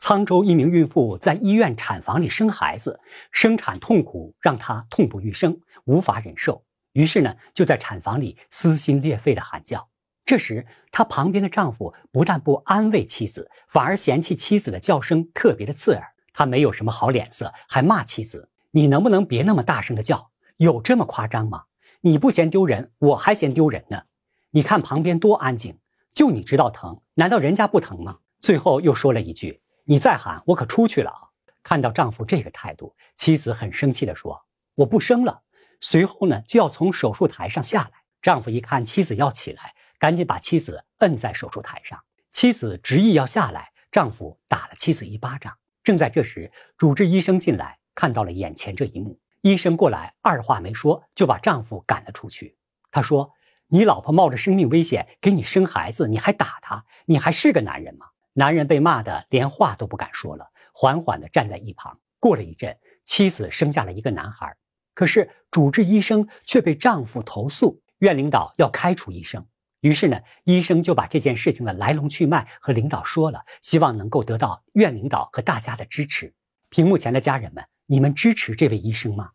沧州一名孕妇在医院产房里生孩子，生产痛苦让她痛不欲生，无法忍受，于是呢就在产房里撕心裂肺的喊叫。这时，她旁边的丈夫不但不安慰妻子，反而嫌弃妻子的叫声特别的刺耳，他没有什么好脸色，还骂妻子：“你能不能别那么大声的叫？有这么夸张吗？你不嫌丢人，我还嫌丢人呢。你看旁边多安静，就你知道疼，难道人家不疼吗？”最后又说了一句。你再喊，我可出去了啊！看到丈夫这个态度，妻子很生气地说：“我不生了。”随后呢，就要从手术台上下来。丈夫一看妻子要起来，赶紧把妻子摁在手术台上。妻子执意要下来，丈夫打了妻子一巴掌。正在这时，主治医生进来，看到了眼前这一幕。医生过来，二话没说就把丈夫赶了出去。他说：“你老婆冒着生命危险给你生孩子，你还打她？你还是个男人吗？”男人被骂的连话都不敢说了，缓缓地站在一旁。过了一阵，妻子生下了一个男孩，可是主治医生却被丈夫投诉，院领导要开除医生。于是呢，医生就把这件事情的来龙去脉和领导说了，希望能够得到院领导和大家的支持。屏幕前的家人们，你们支持这位医生吗？